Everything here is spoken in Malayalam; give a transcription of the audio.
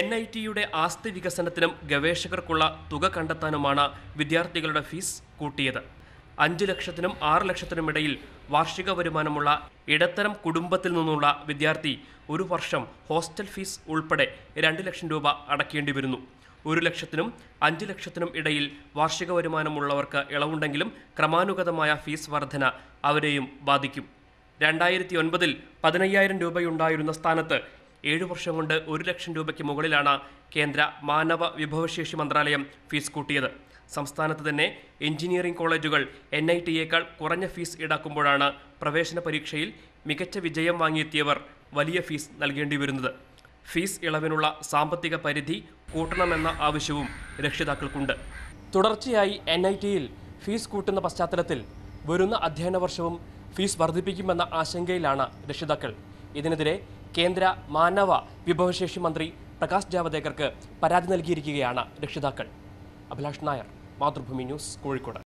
എൻ ഐ ടിയുടെ ആസ്തി വികസനത്തിനും ഗവേഷകർക്കുള്ള തുക കണ്ടെത്താനുമാണ് വിദ്യാർത്ഥികളുടെ ഫീസ് കൂട്ടിയത് അഞ്ച് ലക്ഷത്തിനും ആറ് ലക്ഷത്തിനും ഇടയിൽ വാർഷിക വരുമാനമുള്ള ഇടത്തരം കുടുംബത്തിൽ നിന്നുള്ള വിദ്യാർത്ഥി ഒരു വർഷം ഹോസ്റ്റൽ ഫീസ് ഉൾപ്പെടെ രണ്ട് ലക്ഷം രൂപ അടക്കേണ്ടി വരുന്നു ഒരു ലക്ഷത്തിനും അഞ്ച് ലക്ഷത്തിനും ഇടയിൽ വാർഷിക വരുമാനമുള്ളവർക്ക് ഇളവുണ്ടെങ്കിലും ക്രമാനുഗതമായ ഫീസ് വർധന അവരെയും ബാധിക്കും രണ്ടായിരത്തി ഒൻപതിൽ പതിനയ്യായിരം രൂപയുണ്ടായിരുന്ന സ്ഥാനത്ത് ഏഴു വർഷം കൊണ്ട് ഒരു ലക്ഷം രൂപയ്ക്ക് മുകളിലാണ് കേന്ദ്ര മാനവ വിഭവശേഷി മന്ത്രാലയം ഫീസ് കൂട്ടിയത് സംസ്ഥാനത്ത് തന്നെ എഞ്ചിനീയറിംഗ് കോളേജുകൾ എൻ ഐ ടിയേക്കാൾ കുറഞ്ഞ ഫീസ് ഈടാക്കുമ്പോഴാണ് പ്രവേശന പരീക്ഷയിൽ മികച്ച വിജയം വാങ്ങിയെത്തിയവർ വലിയ ഫീസ് നൽകേണ്ടി വരുന്നത് ഫീസ് ഇളവിനുള്ള സാമ്പത്തിക പരിധി കൂട്ടണമെന്ന ആവശ്യവും രക്ഷിതാക്കൾക്കുണ്ട് തുടർച്ചയായി എൻ ഐ ടിയിൽ ഫീസ് കൂട്ടുന്ന പശ്ചാത്തലത്തിൽ വരുന്ന അധ്യയന വർഷവും ഫീസ് വർദ്ധിപ്പിക്കുമെന്ന ആശങ്കയിലാണ് രക്ഷിതാക്കൾ ഇതിനെതിരെ കേന്ദ്ര മാനവ വിഭവശേഷി മന്ത്രി പ്രകാശ് ജാവദേക്കർക്ക് പരാതി നൽകിയിരിക്കുകയാണ് രക്ഷിതാക്കൾ അഭിലാഷ് നായർ മാതൃഭൂമി ന്യൂസ് കോഴിക്കോട്